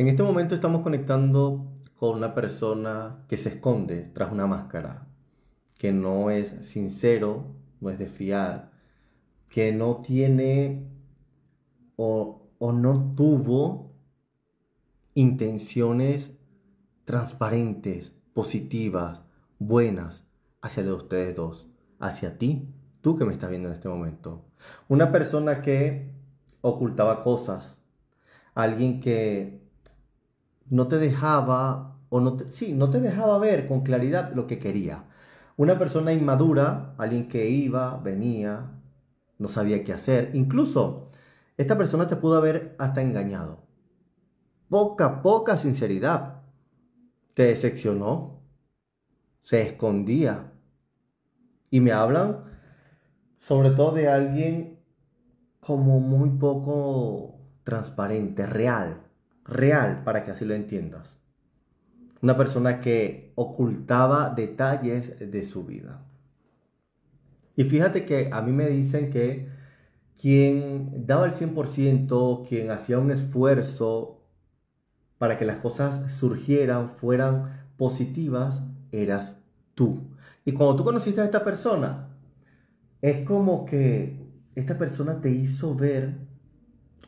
En este momento estamos conectando con una persona que se esconde tras una máscara, que no es sincero, no es de fiar, que no tiene o, no tuvo intenciones transparentes, positivas, buenas hacia de ustedes dos, hacia ti, tú que me estás viendo en este momento. Una persona que ocultaba cosas, alguien que no te dejaba, o no sí, no te dejaba ver con claridad lo que quería. Una persona inmadura, alguien que iba, venía, no sabía qué hacer. Incluso esta persona te pudo haber hasta engañado. Poca, poca sinceridad. Te decepcionó. Se escondía. Y me hablan sobre todo de alguien como muy poco transparente, real real para que así lo entiendas. Una persona que ocultaba detalles de su vida. Y fíjate que a mí me dicen que quien daba el 100%, quien hacía un esfuerzo para que las cosas surgieran, fueran positivas, eras tú. Y cuando tú conociste a esta persona, es como que esta persona te hizo ver,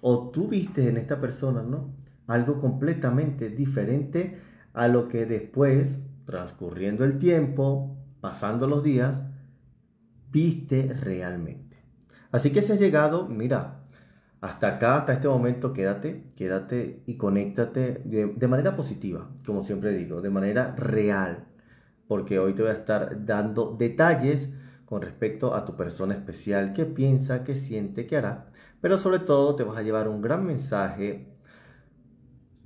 o tú viste en esta persona, ¿no? algo completamente diferente a lo que después, transcurriendo el tiempo, pasando los días, viste realmente. Así que si has llegado, mira, hasta acá, hasta este momento, quédate, quédate y conéctate de, manera positiva, como siempre digo, de manera real, porque hoy te voy a estar dando detalles con respecto a tu persona especial, qué piensa, qué siente, qué hará, pero sobre todo te vas a llevar un gran mensaje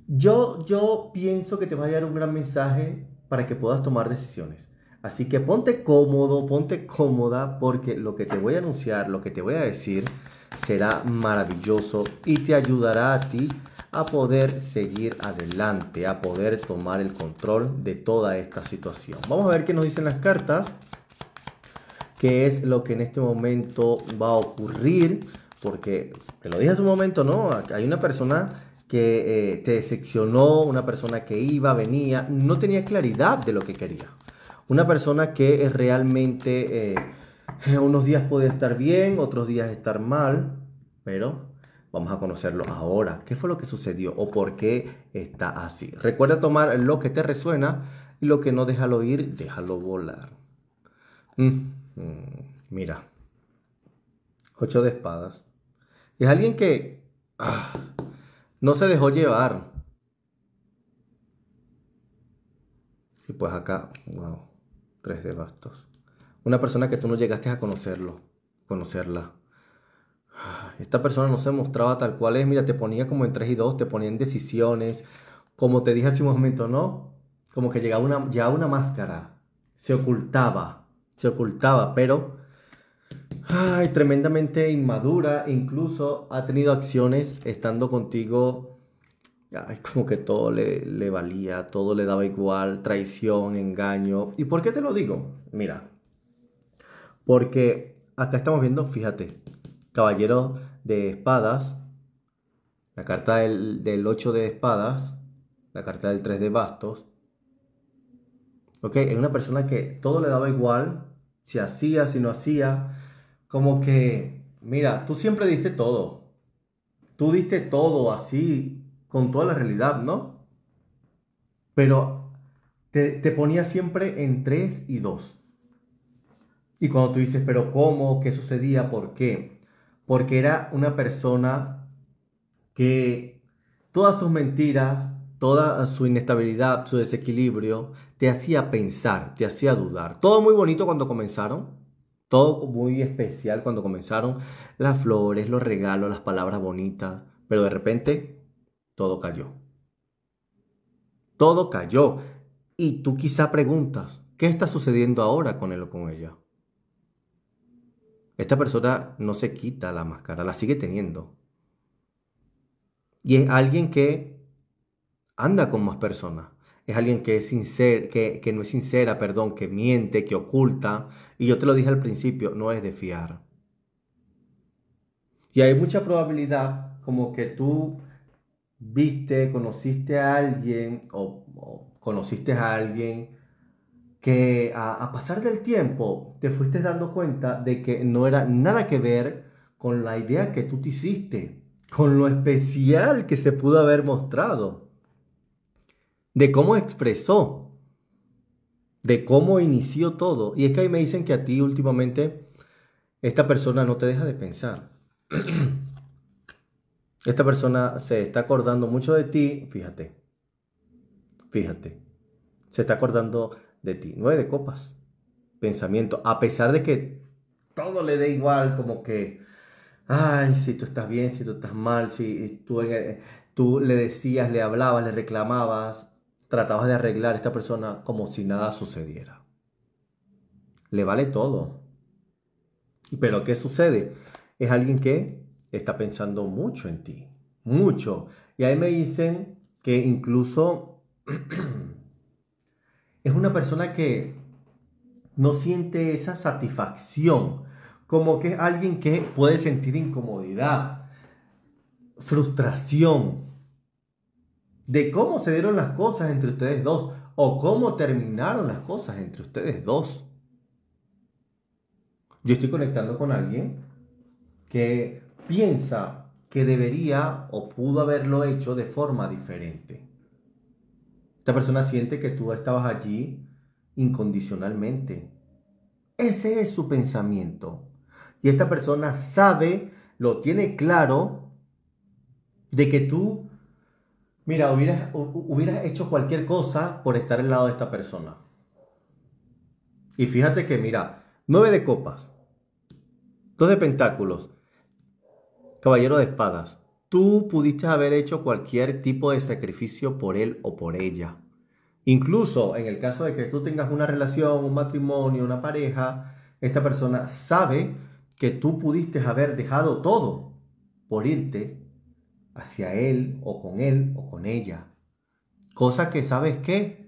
yo, yo pienso que te va a dar un gran mensaje para que puedas tomar decisiones. Así que ponte cómodo, ponte cómoda, porque lo que te voy a anunciar, lo que te voy a decir, será maravilloso y te ayudará a ti a poder seguir adelante, a poder tomar el control de toda esta situación. Vamos a ver qué nos dicen las cartas, qué es lo que en este momento va a ocurrir, porque te lo dije hace un momento, ¿no? Hay una persona que eh, te decepcionó, una persona que iba, venía, no tenía claridad de lo que quería. Una persona que realmente eh, eh, unos días podía estar bien, otros días estar mal, pero vamos a conocerlo ahora. ¿Qué fue lo que sucedió o por qué está así? Recuerda tomar lo que te resuena y lo que no déjalo ir, déjalo volar. Mm, mm, mira, ocho de espadas. Es alguien que... Ah, no se dejó llevar. Y pues acá, wow, tres de bastos. Una persona que tú no llegaste a conocerlo, conocerla. Esta persona no se mostraba tal cual es, mira, te ponía como en tres y dos te ponía en decisiones, como te dije hace un momento, ¿no? Como que llegaba una, ya una máscara, se ocultaba, se ocultaba, pero ay, tremendamente inmadura, incluso ha tenido acciones estando contigo, como que todo le, valía, todo le daba igual, traición, engaño. ¿Y por qué te lo digo? Mira, porque acá estamos viendo, fíjate, caballero de espadas, la carta del, del 8 de espadas, la carta del 3 de bastos. Ok, es una persona que todo le daba igual, si hacía, si no hacía, como que, mira, tú siempre diste todo. Tú diste todo así, con toda la realidad, ¿no? Pero te, ponía siempre en tres y dos. Y cuando tú dices, pero ¿cómo? ¿Qué sucedía? ¿Por qué? Porque era una persona que todas sus mentiras, toda su inestabilidad, su desequilibrio, te hacía pensar, te hacía dudar. Todo muy bonito cuando comenzaron, todo muy especial cuando comenzaron. Las flores, los regalos, las palabras bonitas. Pero de repente, todo cayó. Todo cayó. Y tú quizá preguntas, ¿qué está sucediendo ahora con él o con ella? Esta persona no se quita la máscara, la sigue teniendo. Y es alguien que anda con más personas es alguien que, es sincer, que, que no es sincera, perdón, que miente, que oculta. Y yo te lo dije al principio, no es de fiar. Y hay mucha probabilidad como que tú viste, conociste a alguien o, conociste a alguien que a, a, pasar del tiempo te fuiste dando cuenta de que no era nada que ver con la idea que tú te hiciste, con lo especial que se pudo haber mostrado de cómo expresó, de cómo inició todo. Y es que ahí me dicen que a ti últimamente esta persona no te deja de pensar. Esta persona se está acordando mucho de ti, fíjate, fíjate, se está acordando de ti. Nueve de copas, pensamiento, a pesar de que todo le dé igual, como que, ay, si tú estás bien, si tú estás mal, si tú, eh, tú le decías, le hablabas, le reclamabas, tratabas de arreglar a esta persona como si nada sucediera. Le vale todo. Pero ¿qué sucede? Es alguien que está pensando mucho en ti. Mucho. Y ahí me dicen que incluso es una persona que no siente esa satisfacción. Como que es alguien que puede sentir incomodidad, frustración, de cómo se dieron las cosas entre ustedes dos o cómo terminaron las cosas entre ustedes dos. Yo estoy conectando con alguien que piensa que debería o pudo haberlo hecho de forma diferente. Esta persona siente que tú estabas allí incondicionalmente. Ese es su pensamiento. Y esta persona sabe, lo tiene claro, de que tú Mira, hubieras, hecho cualquier cosa por estar al lado de esta persona. Y fíjate que, mira, nueve de copas, dos de pentáculos, caballero de espadas. Tú pudiste haber hecho cualquier tipo de sacrificio por él o por ella. Incluso en el caso de que tú tengas una relación, un matrimonio, una pareja, esta persona sabe que tú pudiste haber dejado todo por irte hacia él o con él o con ella. Cosa que, ¿sabes que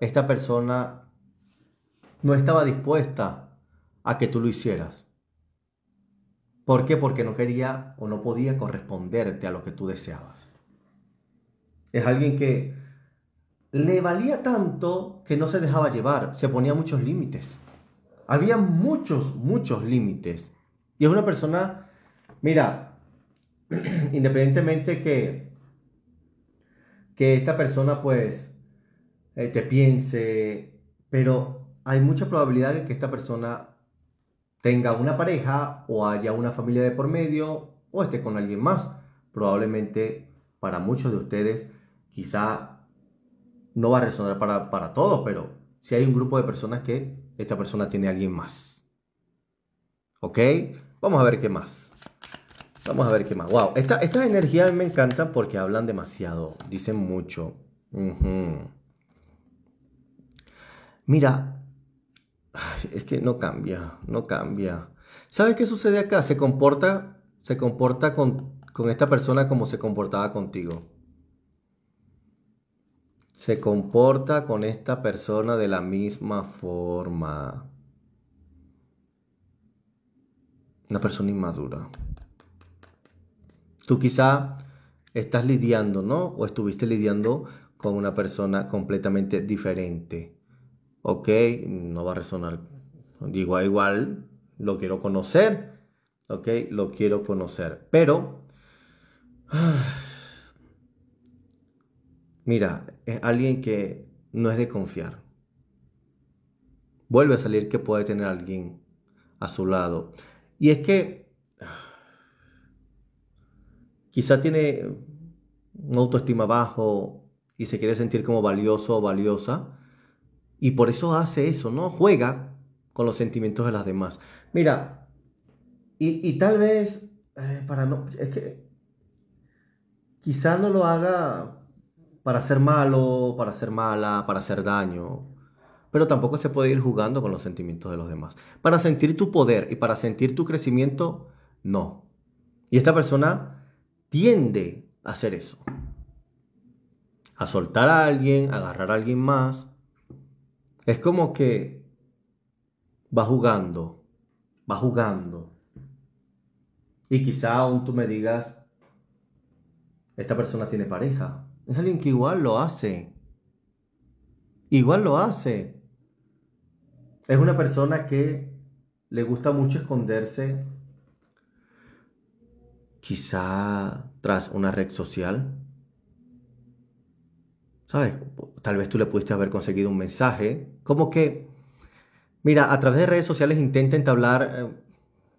Esta persona no estaba dispuesta a que tú lo hicieras. ¿Por qué? Porque no quería o no podía corresponderte a lo que tú deseabas. Es alguien que le valía tanto que no se dejaba llevar, se ponía muchos límites. Había muchos, muchos límites. Y es una persona, mira, independientemente que, que esta persona pues eh, te piense, pero hay mucha probabilidad de que esta persona tenga una pareja o haya una familia de por medio o esté con alguien más. Probablemente para muchos de ustedes quizá no va a resonar para, para todos, pero si hay un grupo de personas que esta persona tiene alguien más. ¿Ok? Vamos a ver qué más. Vamos a ver qué más. Wow, estas energías me encantan porque hablan demasiado, dicen mucho. Mira, es que no cambia, no cambia. ¿Sabes qué sucede acá? Se comporta, se comporta con, con esta persona como se comportaba contigo. Se comporta con esta persona de la misma forma. Una persona inmadura. Tú quizá estás lidiando, ¿no? O estuviste lidiando con una persona completamente diferente. Ok, no va a resonar. Digo, ah, igual, lo quiero conocer. Ok, lo quiero conocer. Pero, mira, es alguien que no es de confiar. Vuelve a salir que puede tener alguien a su lado. Y es que quizá tiene una autoestima bajo y se quiere sentir como valioso o valiosa, y por eso hace eso, ¿no? Juega con los sentimientos de las demás. Mira, y, tal vez, eh, para no, es que quizá no lo haga para ser malo, para ser mala, para hacer daño, pero tampoco se puede ir jugando con los sentimientos de los demás. Para sentir tu poder y para sentir tu crecimiento, no. Y esta persona tiende a hacer eso. A soltar a alguien, agarrar a alguien más. Es como que va jugando, va jugando. Y quizá aún tú me digas, esta persona tiene pareja. Es alguien que igual lo hace. Igual lo hace. Es una persona que le gusta mucho esconderse quizá tras una red social. ¿Sabes? Tal vez tú le pudiste haber conseguido un mensaje. Como que, mira, a través de redes sociales intenta entablar eh,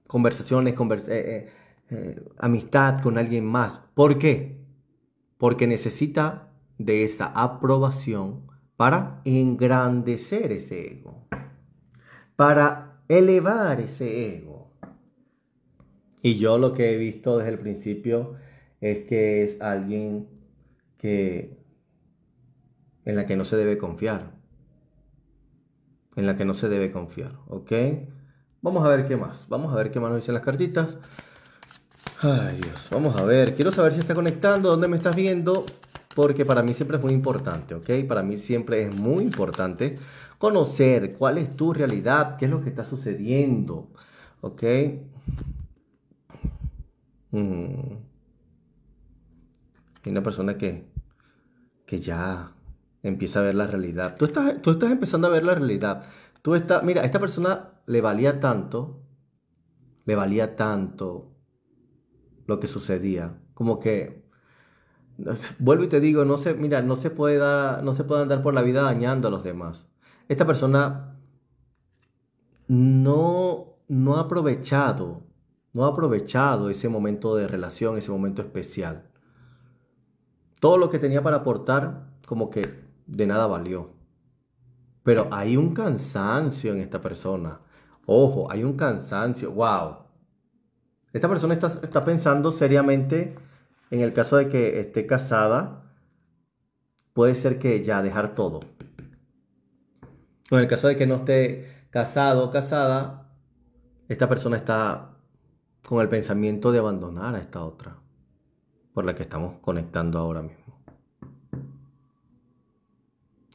conversaciones, eh, eh, amistad con alguien más. ¿Por qué? Porque necesita de esa aprobación para engrandecer ese ego, para elevar ese ego. Y yo lo que he visto desde el principio es que es alguien que en la que no se debe confiar. En la que no se debe confiar, ¿ok? Vamos a ver qué más. Vamos a ver qué más nos dicen las cartitas. Ay Dios, vamos a ver. Quiero saber si está conectando, dónde me estás viendo, porque para mí siempre es muy importante, ¿ok? Para mí siempre es muy importante conocer cuál es tu realidad, qué es lo que está sucediendo, ¿ok? Mm. y una persona que, que ya empieza a ver la realidad. Tú estás, tú estás empezando a ver la realidad. Tú mira, esta persona le valía tanto, le valía tanto lo que sucedía. Como que, vuelvo y te digo, no se, mira, no se puede dar, no se puede andar por la vida dañando a los demás. Esta persona no, no ha aprovechado no ha aprovechado ese momento de relación, ese momento especial. Todo lo que tenía para aportar, como que de nada valió. Pero hay un cansancio en esta persona. Ojo, hay un cansancio. ¡Wow! Esta persona está, está pensando seriamente en el caso de que esté casada. Puede ser que ya dejar todo. En el caso de que no esté casado o casada, esta persona está con el pensamiento de abandonar a esta otra por la que estamos conectando ahora mismo.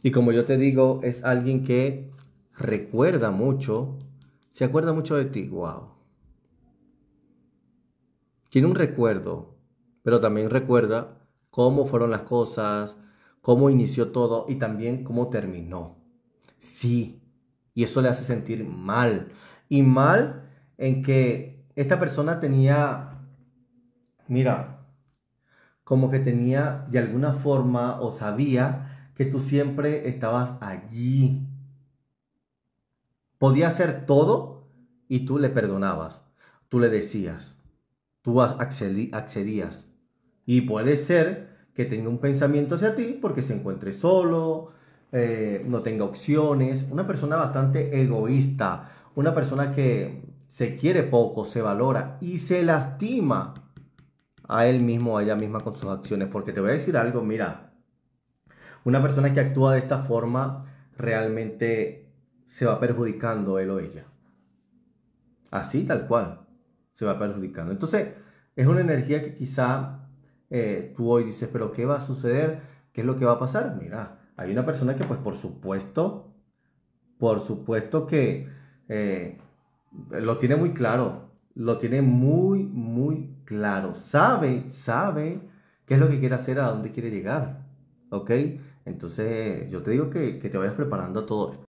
Y como yo te digo, es alguien que recuerda mucho, se acuerda mucho de ti, wow. Tiene un recuerdo, pero también recuerda cómo fueron las cosas, cómo inició todo y también cómo terminó. Sí, y eso le hace sentir mal. Y mal en que esta persona tenía, mira, como que tenía de alguna forma o sabía que tú siempre estabas allí. Podía hacer todo y tú le perdonabas, tú le decías, tú accedías. Y puede ser que tenga un pensamiento hacia ti porque se encuentre solo, eh, no tenga opciones, una persona bastante egoísta, una persona que se quiere poco, se valora y se lastima a él mismo o a ella misma con sus acciones. Porque te voy a decir algo, mira, una persona que actúa de esta forma realmente se va perjudicando él o ella. Así tal cual, se va perjudicando. Entonces, es una energía que quizá eh, tú hoy dices, pero ¿qué va a suceder? ¿Qué es lo que va a pasar? Mira, hay una persona que pues por supuesto, por supuesto que... Eh, lo tiene muy claro, lo tiene muy, muy claro. Sabe, sabe qué es lo que quiere hacer, a dónde quiere llegar. ¿Ok? Entonces, yo te digo que, te vayas preparando a todo esto.